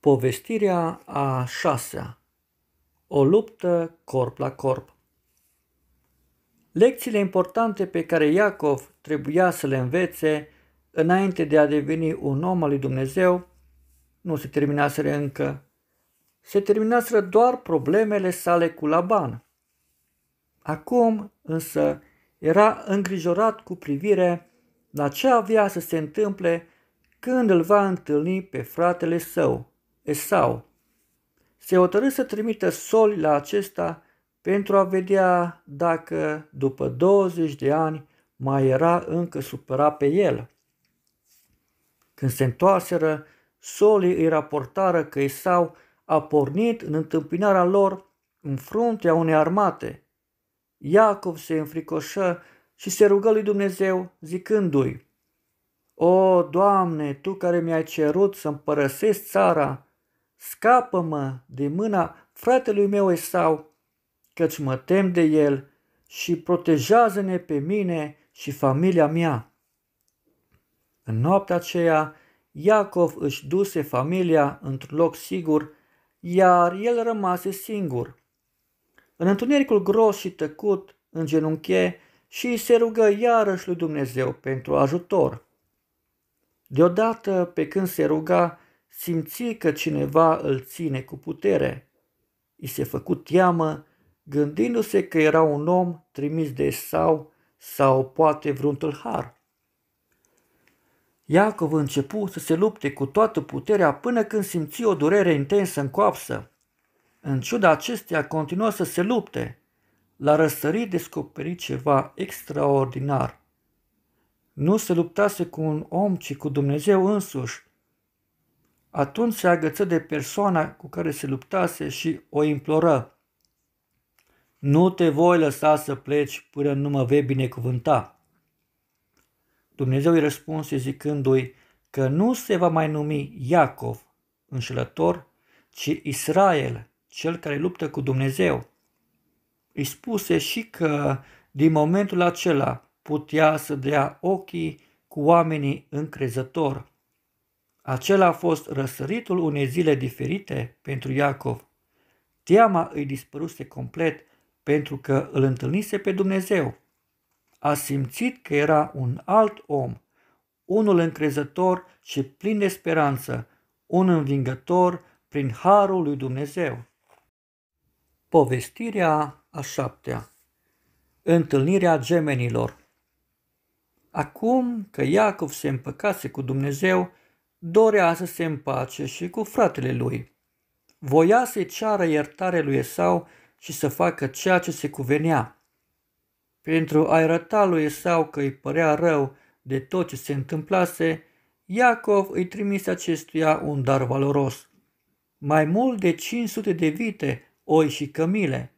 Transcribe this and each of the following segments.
Povestirea a șasea O luptă corp la corp Lecțiile importante pe care Iacov trebuia să le învețe înainte de a deveni un om al lui Dumnezeu nu se terminaseră încă. Se terminaseră doar problemele sale cu Laban. Acum însă era îngrijorat cu privire la ce avea să se întâmple când îl va întâlni pe fratele său, Esau. Se hotărâ să trimită soli la acesta pentru a vedea dacă după 20 de ani mai era încă supărat pe el. Când se întoarseră, solii îi raportară că Esau a pornit în întâmpinarea lor în fruntea unei armate. Iacov se înfricoșă și se rugă lui Dumnezeu zicându-i, O, Doamne, Tu care mi-ai cerut să-mi părăsesc țara scapă-mă de mâna fratelui meu Esau, căci mă tem de el și protejează-ne pe mine și familia mea. În noaptea aceea, Iacov își duse familia într-un loc sigur, iar el rămase singur. În întunericul gros și tăcut, în genunche și se rugă iarăși lui Dumnezeu pentru ajutor. Deodată, pe când se ruga, simți că cineva îl ține cu putere. I se făcut teamă, gândindu-se că era un om trimis de sau sau poate vreun tâlhar. Iacov începu să se lupte cu toată puterea până când simți o durere intensă în coapsă. În ciuda acesteia continuă să se lupte. La răsărit descoperi ceva extraordinar. Nu se luptase cu un om, ci cu Dumnezeu însuși, atunci se agăță de persoana cu care se luptase și o imploră. Nu te voi lăsa să pleci până nu mă vei binecuvânta. Dumnezeu îi răspunse zicându-i că nu se va mai numi Iacov, înșelător, ci Israel, cel care luptă cu Dumnezeu. Îi spuse și că din momentul acela putea să dea ochii cu oamenii încrezători. Acela a fost răsăritul unei zile diferite pentru Iacov. Teama îi dispăruse complet pentru că îl întâlnise pe Dumnezeu. A simțit că era un alt om, unul încrezător și plin de speranță, un învingător prin harul lui Dumnezeu. Povestirea a șaptea Întâlnirea gemenilor Acum că Iacov se împăcase cu Dumnezeu, dorea să se împace și cu fratele lui. Voia să-i ceară iertare lui Esau și să facă ceea ce se cuvenea. Pentru a-i arăta lui Esau că îi părea rău de tot ce se întâmplase, Iacov îi trimise acestuia un dar valoros. Mai mult de 500 de vite, oi și cămile,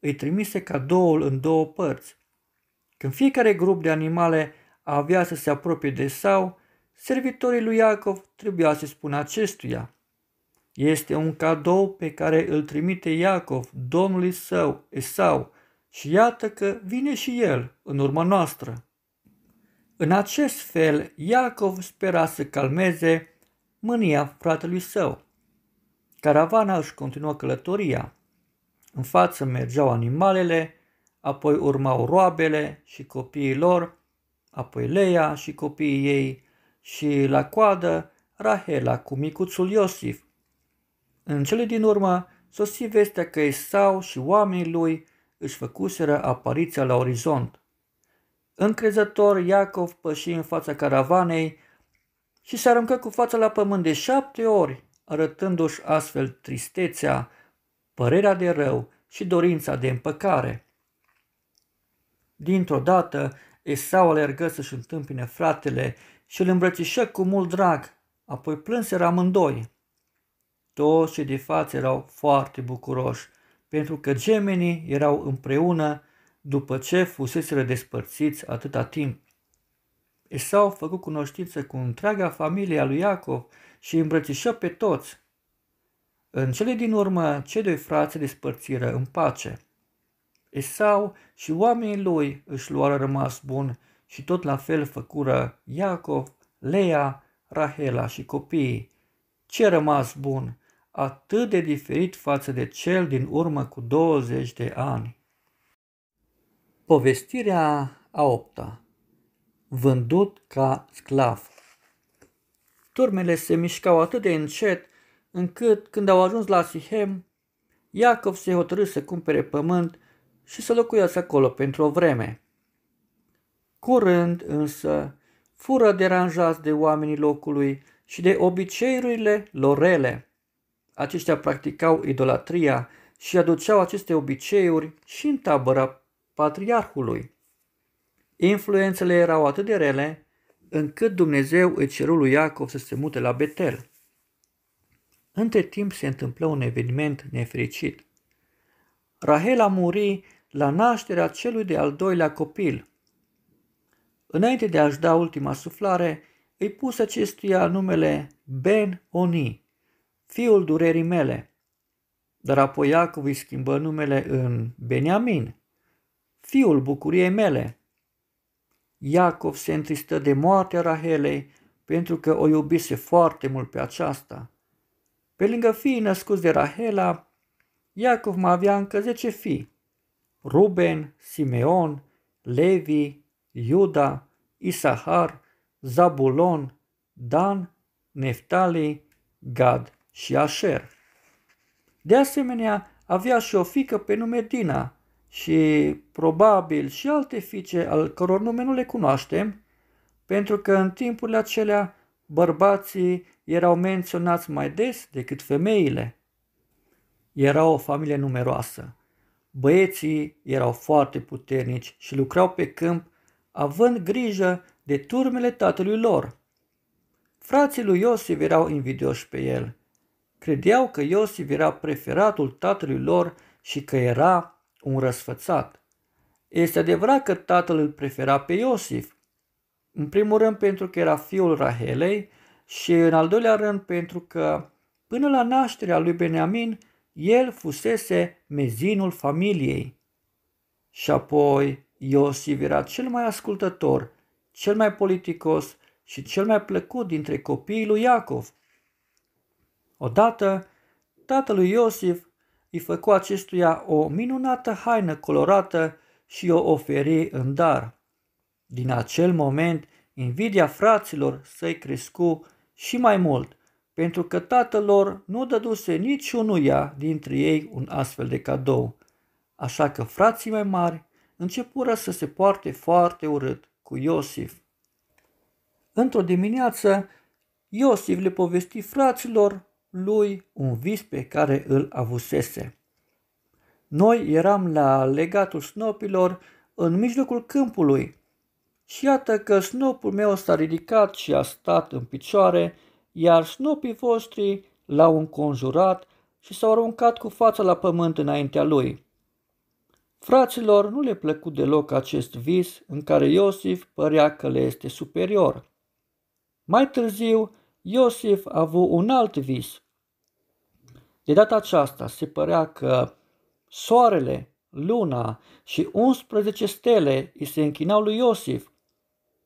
îi trimise cadoul în două părți. Când fiecare grup de animale avea să se apropie de sau, servitorii lui Iacov trebuia să spună acestuia. Este un cadou pe care îl trimite Iacov, domnului său, Esau, și iată că vine și el în urma noastră. În acest fel, Iacov spera să calmeze mânia fratelui său. Caravana își continuă călătoria. În față mergeau animalele, apoi urmau roabele și copiii lor, apoi Leia și copiii ei, și la coadă Rahela cu micuțul Iosif. În cele din urmă sosi vestea că Esau și oamenii lui își făcuseră apariția la orizont. Încrezător, Iacov păși în fața caravanei și se aruncă cu fața la pământ de șapte ori, arătându-și astfel tristețea, părerea de rău și dorința de împăcare. Dintr-o dată, Esau alergă să-și întâmpine fratele și îl îmbrățișă cu mult drag, apoi plânseră amândoi. Toți cei de față erau foarte bucuroși, pentru că gemenii erau împreună după ce fuseseră despărțiți atâta timp. Esau făcut cunoștință cu întreaga familie a lui Iacov și îmbrățișă pe toți. În cele din urmă, cei doi frați despărțiră în pace. Esau și oamenii lui își luară rămas bun și tot la fel făcură Iacov, Leia, Rahela și copiii. Ce rămas bun, atât de diferit față de cel din urmă cu 20 de ani. Povestirea a opta Vândut ca sclav Turmele se mișcau atât de încet încât când au ajuns la Sihem, Iacov se hotărâ să cumpere pământ și să locuiască acolo pentru o vreme. Curând însă, fură deranjați de oamenii locului și de obiceiurile lor rele. Aceștia practicau idolatria și aduceau aceste obiceiuri și în tabăra patriarhului. Influențele erau atât de rele încât Dumnezeu îi ceru lui Iacov să se mute la Betel. Între timp se întâmplă un eveniment nefericit. Rahela muri la nașterea celui de-al doilea copil – Înainte de a-și da ultima suflare, îi pus acestuia numele Ben Oni, fiul durerii mele. Dar apoi Iacov îi schimbă numele în Beniamin, fiul bucuriei mele. Iacov se întristă de moartea Rahelei pentru că o iubise foarte mult pe aceasta. Pe lângă fiii născuți de Rahela, Iacov mai avea încă zece fii, Ruben, Simeon, Levi, Iuda, Isahar, Zabulon, Dan, Neftali, Gad și Asher. De asemenea, avea și o fică pe nume Dina și probabil și alte fiice al căror nume nu le cunoaștem, pentru că în timpurile acelea bărbații erau menționați mai des decât femeile. Era o familie numeroasă. Băieții erau foarte puternici și lucrau pe câmp având grijă de turmele tatălui lor. Frații lui Iosif erau invidioși pe el. Credeau că Iosif era preferatul tatălui lor și că era un răsfățat. Este adevărat că tatăl îl prefera pe Iosif, în primul rând pentru că era fiul Rahelei și în al doilea rând pentru că până la nașterea lui Beniamin el fusese mezinul familiei. Și apoi Iosif era cel mai ascultător, cel mai politicos și cel mai plăcut dintre copiii lui Iacov. Odată, tatălui Iosif îi făcu acestuia o minunată haină colorată și o oferi în dar. Din acel moment, invidia fraților să-i crescu și mai mult, pentru că tatăl lor nu dăduse niciunuia dintre ei un astfel de cadou. Așa că frații mai mari începură să se poarte foarte urât cu Iosif. Într-o dimineață, Iosif le povesti fraților lui un vis pe care îl avusese. Noi eram la legatul snopilor în mijlocul câmpului și iată că snopul meu s-a ridicat și a stat în picioare, iar snopii voștri l-au înconjurat și s-au aruncat cu fața la pământ înaintea lui. Fraților nu le plăcu deloc acest vis în care Iosif părea că le este superior. Mai târziu, Iosif a avut un alt vis. De data aceasta se părea că soarele, luna și 11 stele îi se închinau lui Iosif.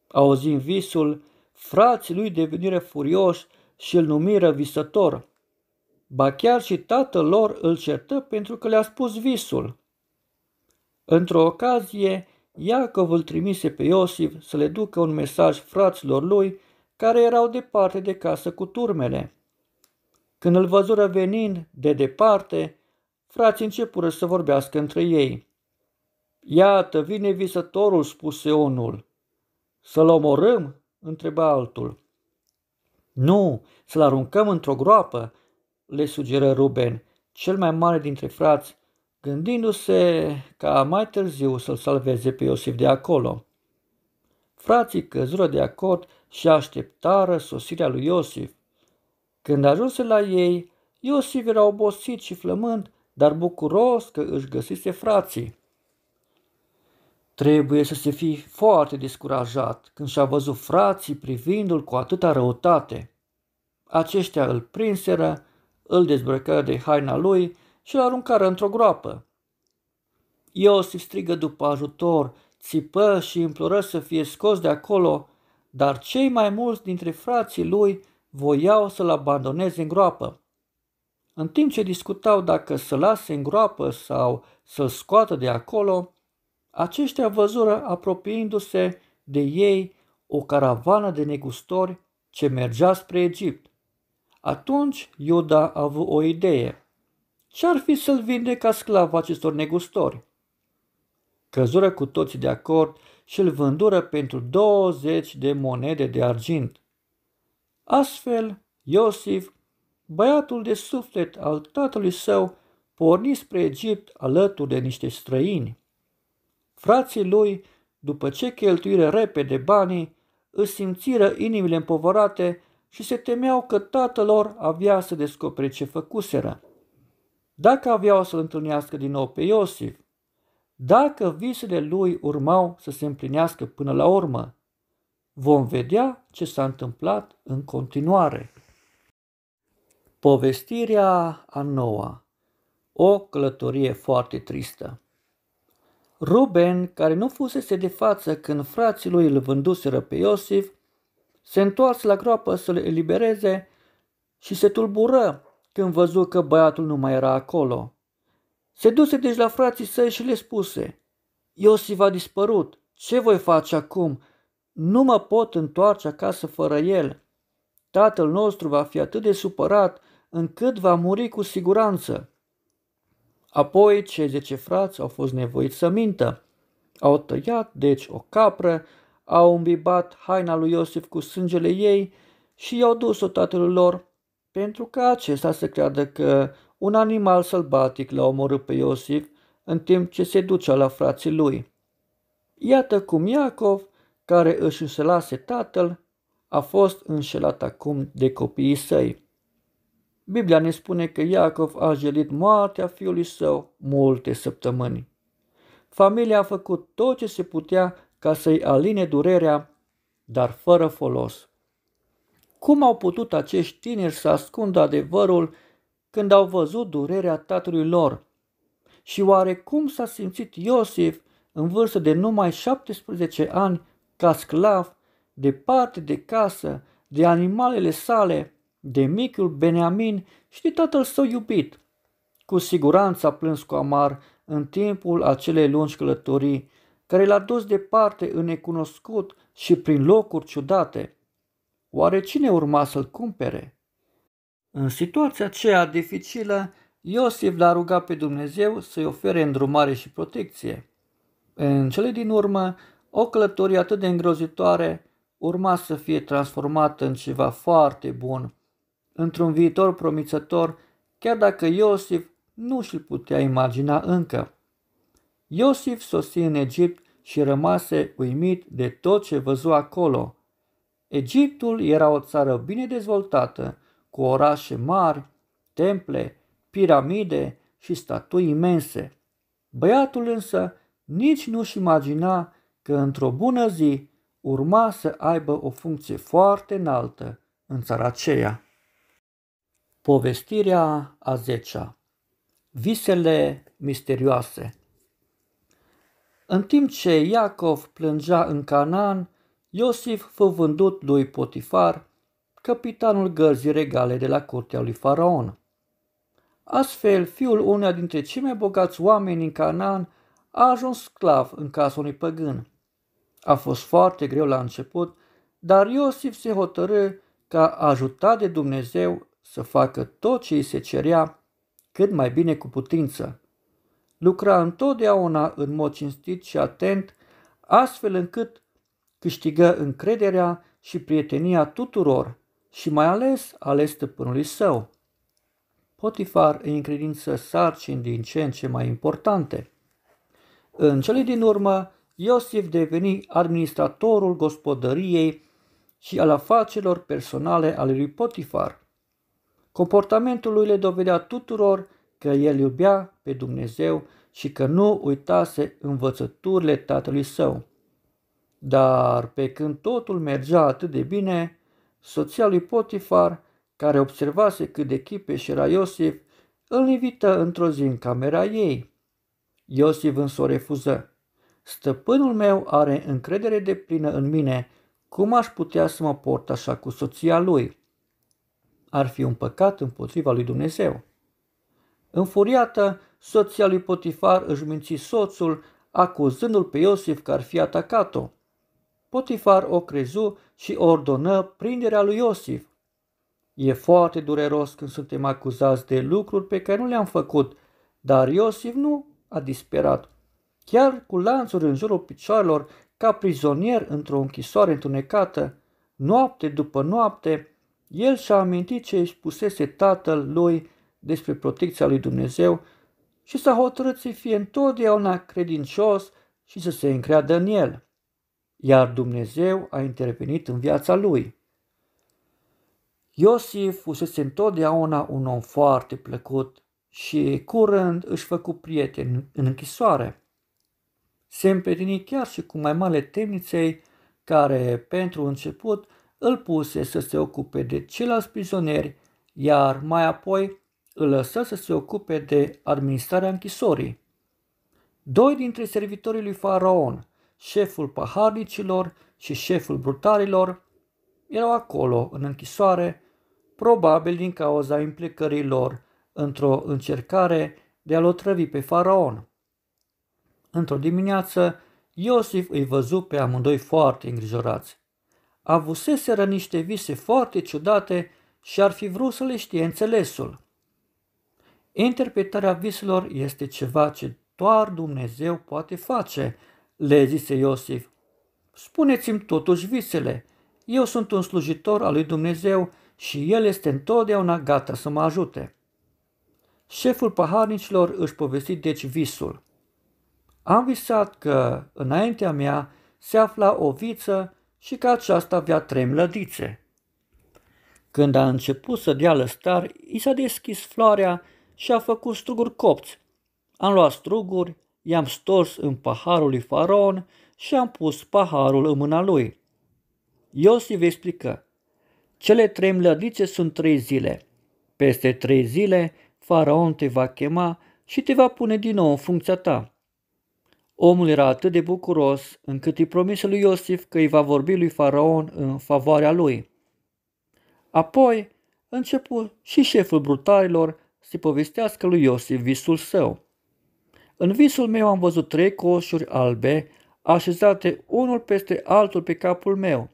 Auzind visul, frații lui devenire furioși și îl numiră visător. Ba chiar și tatăl lor îl certă pentru că le-a spus visul. Într-o ocazie, Iacov îl trimise pe Iosif să le ducă un mesaj fraților lui care erau departe de casă cu turmele. Când îl văzură venind de departe, frații începură să vorbească între ei. Iată, vine visătorul, spuse unul. Să-l omorâm? întreba altul. Nu, să-l aruncăm într-o groapă, le sugeră Ruben, cel mai mare dintre frați, gândindu-se ca mai târziu să-l salveze pe Iosif de acolo. Frații căzură de acord și așteptară sosirea lui Iosif. Când ajunse la ei, Iosif era obosit și flămând, dar bucuros că își găsise frații. Trebuie să se fi foarte descurajat când și-a văzut frații privindu-l cu atâta răutate. Aceștia îl prinseră, îl dezbrăcă de haina lui și îl aruncară într-o groapă. Iosif strigă după ajutor, țipă și imploră să fie scos de acolo, dar cei mai mulți dintre frații lui voiau să-l abandoneze în groapă. În timp ce discutau dacă să l lase în groapă sau să-l scoată de acolo, aceștia văzură apropiindu-se de ei o caravană de negustori ce mergea spre Egipt. Atunci Iuda a avut o idee ce-ar fi să-l vinde ca sclav acestor negustori? Căzură cu toți de acord și îl vândură pentru 20 de monede de argint. Astfel, Iosif, băiatul de suflet al tatălui său, porni spre Egipt alături de niște străini. Frații lui, după ce cheltuire repede banii, își simțiră inimile împovărate și se temeau că tatăl lor avea să descopere ce făcuseră dacă aveau să-l întâlnească din nou pe Iosif, dacă visele lui urmau să se împlinească până la urmă. Vom vedea ce s-a întâmplat în continuare. Povestirea a noua O călătorie foarte tristă Ruben, care nu fusese de față când frații lui îl vânduseră pe Iosif, se întoarse la groapă să le elibereze și se tulbură când văzu că băiatul nu mai era acolo. Se duse deci la frații săi și le spuse, Iosif a dispărut, ce voi face acum? Nu mă pot întoarce acasă fără el. Tatăl nostru va fi atât de supărat încât va muri cu siguranță. Apoi cei zece frați au fost nevoiți să mintă. Au tăiat deci o capră, au îmbibat haina lui Iosif cu sângele ei și i-au dus-o tatălui lor pentru ca acesta să creadă că un animal sălbatic l-a omorât pe Iosif în timp ce se ducea la frații lui. Iată cum Iacov, care își înșelase tatăl, a fost înșelat acum de copiii săi. Biblia ne spune că Iacov a gelit moartea fiului său multe săptămâni. Familia a făcut tot ce se putea ca să-i aline durerea, dar fără folos. Cum au putut acești tineri să ascundă adevărul când au văzut durerea tatălui lor? Și oare cum s-a simțit Iosif în vârstă de numai 17 ani ca sclav, departe de casă, de animalele sale, de micul Beniamin și de tatăl său iubit? Cu siguranță a plâns cu amar în timpul acelei lungi călătorii, care l-a dus departe în necunoscut și prin locuri ciudate. Oare cine urma să-l cumpere? În situația aceea dificilă, Iosif l-a rugat pe Dumnezeu să-i ofere îndrumare și protecție. În cele din urmă, o călătorie atât de îngrozitoare urma să fie transformată în ceva foarte bun, într-un viitor promițător, chiar dacă Iosif nu și-l putea imagina încă. Iosif sosi în Egipt și rămase uimit de tot ce văzu acolo. Egiptul era o țară bine dezvoltată, cu orașe mari, temple, piramide și statui imense. Băiatul însă nici nu-și imagina că într-o bună zi urma să aibă o funcție foarte înaltă în țara aceea. Povestirea a zecea Visele misterioase În timp ce Iacov plângea în Canaan, Iosif fă vândut lui Potifar, capitanul gărzii regale de la curtea lui Faraon. Astfel, fiul uneia dintre cei mai bogați oameni în Canaan a ajuns sclav în casa unui păgân. A fost foarte greu la început, dar Iosif se hotărâ ca ajutat de Dumnezeu să facă tot ce îi se cerea cât mai bine cu putință. Lucra întotdeauna în mod cinstit și atent, astfel încât câștigă încrederea și prietenia tuturor și mai ales ale stăpânului său. Potifar îi încredință sarcini din ce în ce mai importante. În cele din urmă, Iosif deveni administratorul gospodăriei și al afacerilor personale ale lui Potifar. Comportamentul lui le dovedea tuturor că el iubea pe Dumnezeu și că nu uitase învățăturile tatălui său. Dar pe când totul mergea atât de bine, soția lui Potifar, care observase cât de chipeș era Iosif, îl invită într-o zi în camera ei. Iosif însă o refuză. Stăpânul meu are încredere de plină în mine, cum aș putea să mă port așa cu soția lui? Ar fi un păcat împotriva lui Dumnezeu. Înfuriată, soția lui Potifar își minți soțul, acuzându-l pe Iosif că ar fi atacat-o. Potifar o crezu și ordonă prinderea lui Iosif. E foarte dureros când suntem acuzați de lucruri pe care nu le-am făcut, dar Iosif nu a disperat. Chiar cu lanțuri în jurul picioarelor, ca prizonier într-o închisoare întunecată, noapte după noapte, el și-a amintit ce își spusese tatăl lui despre protecția lui Dumnezeu și s-a hotărât să fie întotdeauna credincios și să se încreadă în el iar Dumnezeu a intervenit în viața lui. Iosif fusese întotdeauna un om foarte plăcut și curând își făcu prieteni în închisoare. Se împetini chiar și cu mai mare temniței care, pentru început, îl puse să se ocupe de ceilalți prizonieri, iar mai apoi îl lăsă să se ocupe de administrarea închisorii. Doi dintre servitorii lui Faraon – șeful paharnicilor și șeful brutarilor, erau acolo, în închisoare, probabil din cauza implicării lor într-o încercare de a-l otrăvi pe faraon. Într-o dimineață, Iosif îi văzu pe amândoi foarte îngrijorați. Avuseseră niște vise foarte ciudate și ar fi vrut să le știe înțelesul. Interpretarea viselor este ceva ce doar Dumnezeu poate face, le zise Iosif, spuneți-mi totuși visele. Eu sunt un slujitor al lui Dumnezeu și El este întotdeauna gata să mă ajute. Șeful paharnicilor își povesti deci visul. Am visat că înaintea mea se afla o viță și că aceasta avea trei mlădițe. Când a început să dea lăstar, i s-a deschis floarea și a făcut struguri copți. Am luat struguri, i-am stors în paharul lui Faraon și am pus paharul în mâna lui. Iosif explică, cele trei mlădițe sunt trei zile. Peste trei zile, Faraon te va chema și te va pune din nou în funcția ta. Omul era atât de bucuros încât îi promise lui Iosif că îi va vorbi lui Faraon în favoarea lui. Apoi începu și șeful brutarilor să povestească lui Iosif visul său. În visul meu am văzut trei coșuri albe, așezate unul peste altul pe capul meu.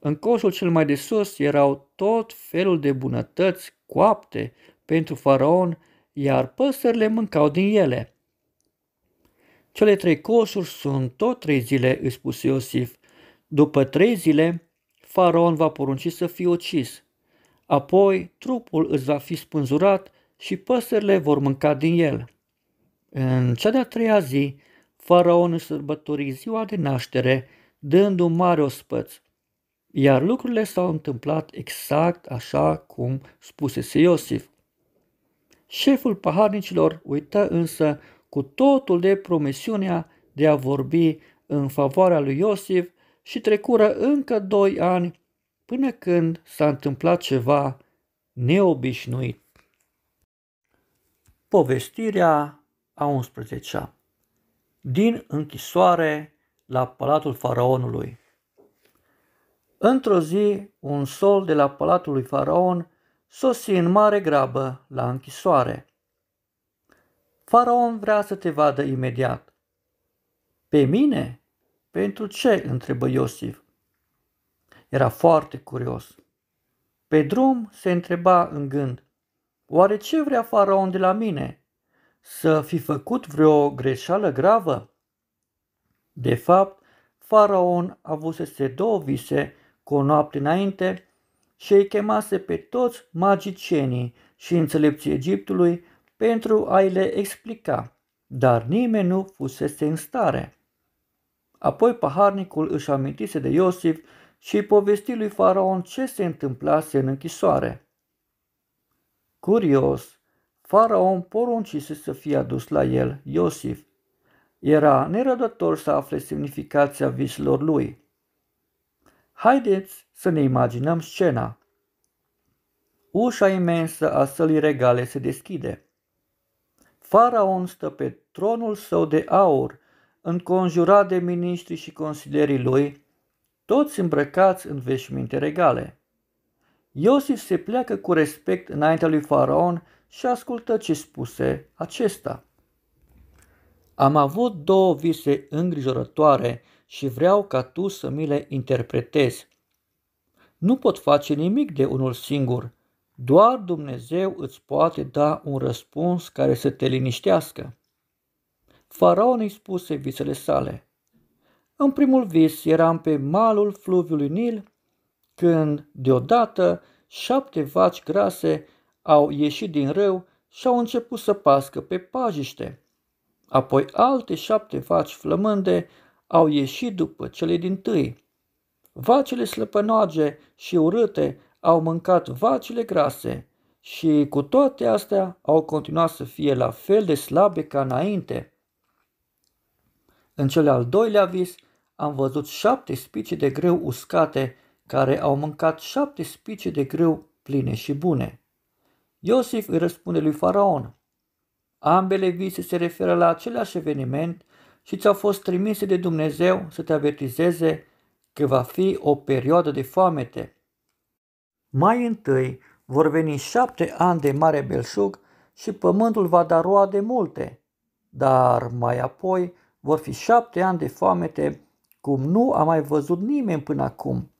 În coșul cel mai de sus erau tot felul de bunătăți coapte pentru faraon, iar păsările mâncau din ele. Cele trei coșuri sunt tot trei zile, îi spuse Iosif. După trei zile, faraon va porunci să fie ucis. Apoi trupul îți va fi spânzurat și păsările vor mânca din el. În cea de-a treia zi, faraon își sărbători ziua de naștere, dând un mare ospăț. Iar lucrurile s-au întâmplat exact așa cum spusese Iosif. Șeful paharnicilor uită însă cu totul de promisiunea de a vorbi în favoarea lui Iosif și trecură încă doi ani până când s-a întâmplat ceva neobișnuit. Povestirea a 11-a Din închisoare la palatul faraonului Într-o zi, un sol de la palatul lui faraon sosi în mare grabă la închisoare. Faraon vrea să te vadă imediat. Pe mine? Pentru ce? întrebă Iosif. Era foarte curios. Pe drum se întreba în gând, oare ce vrea faraon de la mine? să fi făcut vreo greșeală gravă? De fapt, faraon avusese două vise cu o noapte înainte și îi chemase pe toți magicienii și înțelepții Egiptului pentru a-i le explica, dar nimeni nu fusese în stare. Apoi paharnicul își amintise de Iosif și îi povesti lui faraon ce se întâmplase în închisoare. Curios, Faraon poruncise să fie adus la el Iosif. Era nerăbdător să afle semnificația viselor lui. Haideți să ne imaginăm scena. Ușa imensă a sălii regale se deschide. Faraon stă pe tronul său de aur, înconjurat de miniștri și consilierii lui, toți îmbrăcați în veșminte regale. Iosif se pleacă cu respect înaintea lui Faraon și ascultă ce spuse acesta. Am avut două vise îngrijorătoare și vreau ca tu să mi le interpretezi. Nu pot face nimic de unul singur, doar Dumnezeu îți poate da un răspuns care să te liniștească. Faraon îi spuse visele sale. În primul vis eram pe malul fluviului Nil, când deodată șapte vaci grase au ieșit din râu și au început să pască pe pajiște. Apoi alte șapte vaci flămânde au ieșit după cele din tâi. Vacile slăpănoage și urâte au mâncat vacile grase și cu toate astea au continuat să fie la fel de slabe ca înainte. În cel al doilea vis am văzut șapte spice de grâu uscate care au mâncat șapte spice de grâu pline și bune. Iosif îi răspunde lui Faraon, ambele vise se referă la același eveniment și ți-au fost trimise de Dumnezeu să te avertizeze că va fi o perioadă de foamete. Mai întâi vor veni șapte ani de mare belșug și pământul va da roade multe, dar mai apoi vor fi șapte ani de foamete cum nu a mai văzut nimeni până acum.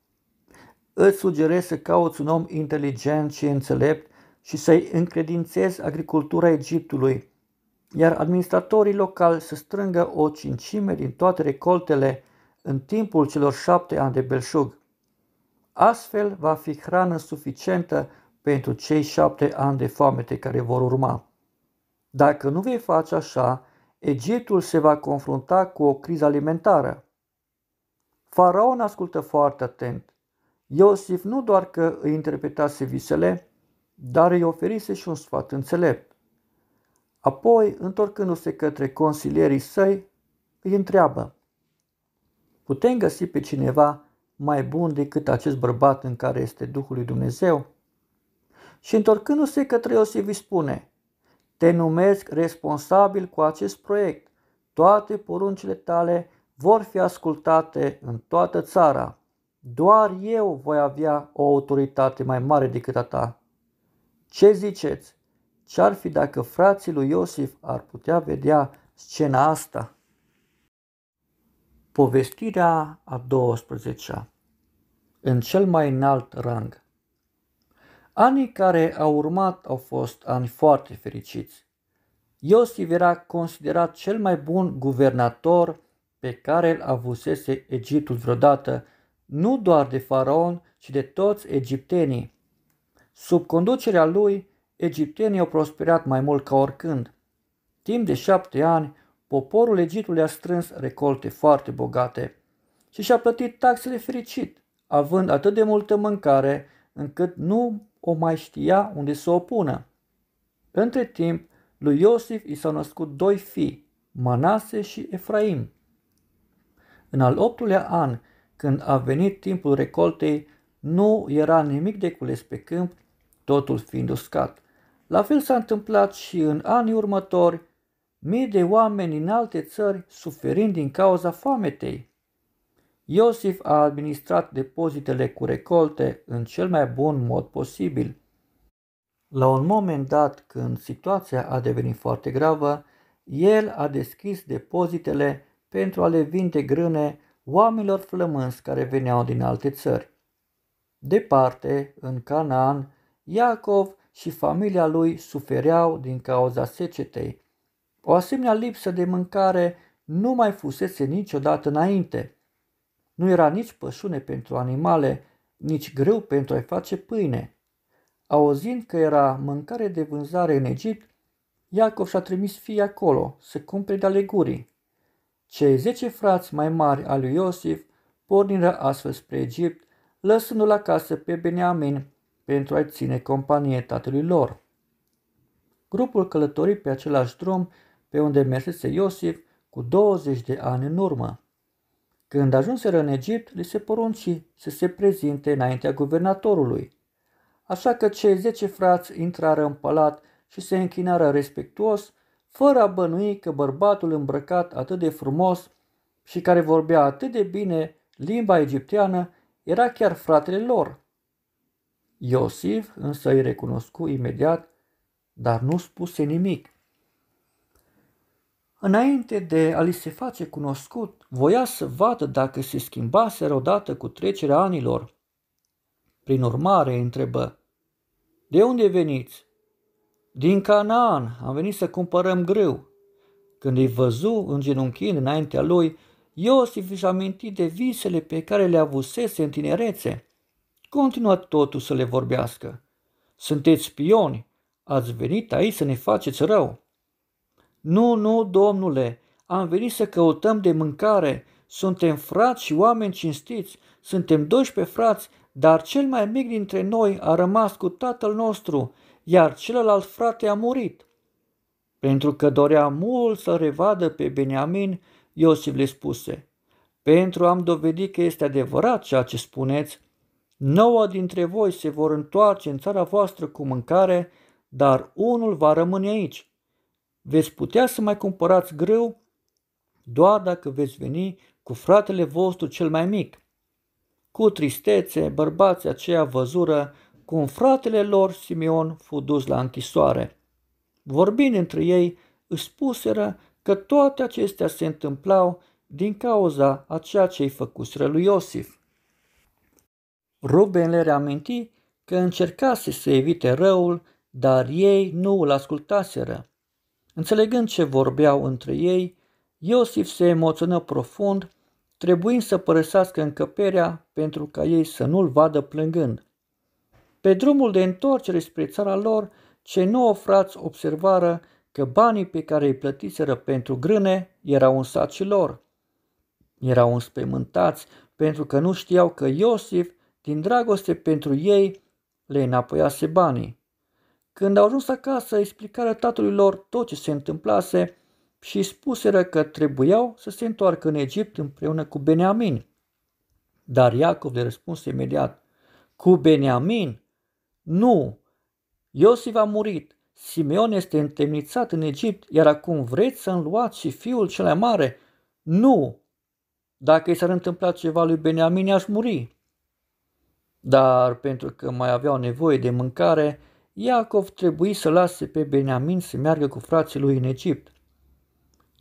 Îți sugerez să cauți un om inteligent și înțelept și să-i încredințez agricultura Egiptului, iar administratorii locali să strângă o cincime din toate recoltele în timpul celor șapte ani de belșug. Astfel va fi hrană suficientă pentru cei șapte ani de foamete care vor urma. Dacă nu vei face așa, Egiptul se va confrunta cu o criză alimentară. Faraon ascultă foarte atent. Iosif nu doar că îi interpretase visele, dar îi oferise și un sfat înțelept. Apoi, întorcându-se către consilierii săi, îi întreabă, Putem găsi pe cineva mai bun decât acest bărbat în care este Duhul lui Dumnezeu? Și întorcându-se către Iosif îi spune, Te numesc responsabil cu acest proiect, toate poruncile tale vor fi ascultate în toată țara. Doar eu voi avea o autoritate mai mare decât a ta ce ziceți? Ce-ar fi dacă frații lui Iosif ar putea vedea scena asta? Povestirea a 12-a În cel mai înalt rang Anii care au urmat au fost ani foarte fericiți. Iosif era considerat cel mai bun guvernator pe care îl avusese Egiptul vreodată, nu doar de faraon, ci de toți egiptenii. Sub conducerea lui, egiptenii au prosperat mai mult ca oricând. Timp de șapte ani, poporul Egiptului a strâns recolte foarte bogate și și-a plătit taxele fericit, având atât de multă mâncare încât nu o mai știa unde să o pună. Între timp, lui Iosif i s-au născut doi fii, Manase și Efraim. În al optulea an, când a venit timpul recoltei, nu era nimic de cules pe câmp totul fiind uscat. La fel s-a întâmplat și în anii următori, mii de oameni în alte țări suferind din cauza foametei. Iosif a administrat depozitele cu recolte în cel mai bun mod posibil. La un moment dat, când situația a devenit foarte gravă, el a deschis depozitele pentru a le vinde grâne oamenilor flămânzi care veneau din alte țări. Departe, în Canaan, Iacov și familia lui sufereau din cauza secetei. O asemenea lipsă de mâncare nu mai fusese niciodată înainte. Nu era nici pășune pentru animale, nici greu pentru a-i face pâine. Auzind că era mâncare de vânzare în Egipt, Iacov și-a trimis fii acolo să cumpere de alegurii. Cei zece frați mai mari al lui Iosif porniră astfel spre Egipt, lăsându-l acasă pe Beniamin pentru a-i ține companie tatălui lor. Grupul călătorii pe același drum pe unde mersese Iosif cu 20 de ani în urmă. Când ajunseră în Egipt, li se porunci să se prezinte înaintea guvernatorului. Așa că cei zece frați intrară în palat și se închinară respectuos, fără a bănui că bărbatul îmbrăcat atât de frumos și care vorbea atât de bine limba egipteană era chiar fratele lor. Iosif însă îi recunoscu imediat, dar nu spuse nimic. Înainte de a li se face cunoscut, voia să vadă dacă se schimbase odată cu trecerea anilor. Prin urmare, întrebă, De unde veniți? Din Canaan, am venit să cumpărăm grâu. Când îi văzu îngenunchind înaintea lui, Iosif își aminti de visele pe care le avusese în tinerețe. Continua totuși să le vorbească. Sunteți spioni, ați venit aici să ne faceți rău. Nu, nu, domnule, am venit să căutăm de mâncare, suntem frați și oameni cinstiți, suntem 12 frați, dar cel mai mic dintre noi a rămas cu tatăl nostru, iar celălalt frate a murit. Pentru că dorea mult să revadă pe Beniamin, Iosif le spuse, pentru am dovedi că este adevărat ceea ce spuneți, Nouă dintre voi se vor întoarce în țara voastră cu mâncare, dar unul va rămâne aici. Veți putea să mai cumpărați greu doar dacă veți veni cu fratele vostru cel mai mic. Cu tristețe, bărbații aceia văzură cum fratele lor Simeon fu dus la închisoare. Vorbind între ei, își spuseră că toate acestea se întâmplau din cauza a ceea ce-i făcuseră lui Iosif. Ruben le reaminti că încercase să evite răul, dar ei nu îl ascultaseră. Înțelegând ce vorbeau între ei, Iosif se emoționă profund, trebuind să părăsească încăperea pentru ca ei să nu-l vadă plângând. Pe drumul de întoarcere spre țara lor, cei nouă frați observară că banii pe care îi plătiseră pentru grâne erau în sacii lor. Erau înspemântați pentru că nu știau că Iosif din dragoste pentru ei, le înapoiase banii. Când au ajuns acasă, explicarea tatălui lor tot ce se întâmplase și spuseră că trebuiau să se întoarcă în Egipt împreună cu Beniamin. Dar Iacov le răspunse imediat, cu Beniamin? Nu! Iosif a murit, Simeon este întemnițat în Egipt, iar acum vreți să-mi luați și fiul cel mare? Nu! Dacă i s-ar întâmpla ceva lui Beniamin, aș muri. Dar pentru că mai aveau nevoie de mâncare, Iacov trebuie să lase pe Beniamin să meargă cu frații lui în Egipt.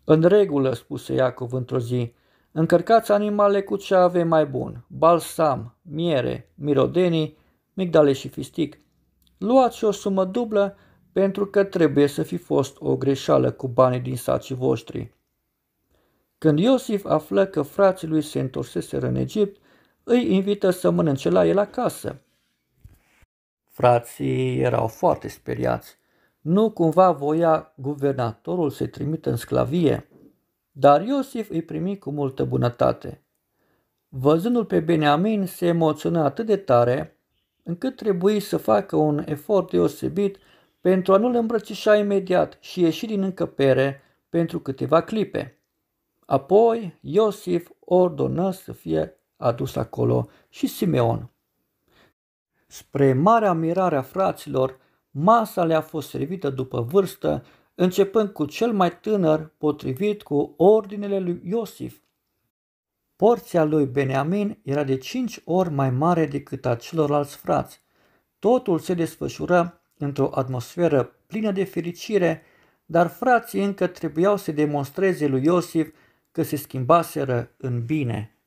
În regulă, spuse Iacov într-o zi, încărcați animale cu ce avem mai bun, balsam, miere, mirodenii, migdale și fistic. Luați o sumă dublă pentru că trebuie să fi fost o greșeală cu banii din sacii voștri. Când Iosif află că frații lui se întorseseră în Egipt, îi invită să mănânce la el acasă. Frații erau foarte speriați. Nu cumva voia guvernatorul să-i trimită în sclavie, dar Iosif îi primi cu multă bunătate. Văzându-l pe Beniamin, se emoționa atât de tare încât trebuie să facă un efort deosebit pentru a nu-l îmbrățișa imediat și ieși din încăpere pentru câteva clipe. Apoi Iosif ordonă să fie adus acolo și Simeon. Spre marea mirare a fraților, masa le-a fost servită după vârstă, începând cu cel mai tânăr, potrivit cu ordinele lui Iosif. Porția lui Beniamin era de cinci ori mai mare decât a celorlalți frați. Totul se desfășură într-o atmosferă plină de fericire, dar frații încă trebuiau să demonstreze lui Iosif că se schimbaseră în bine.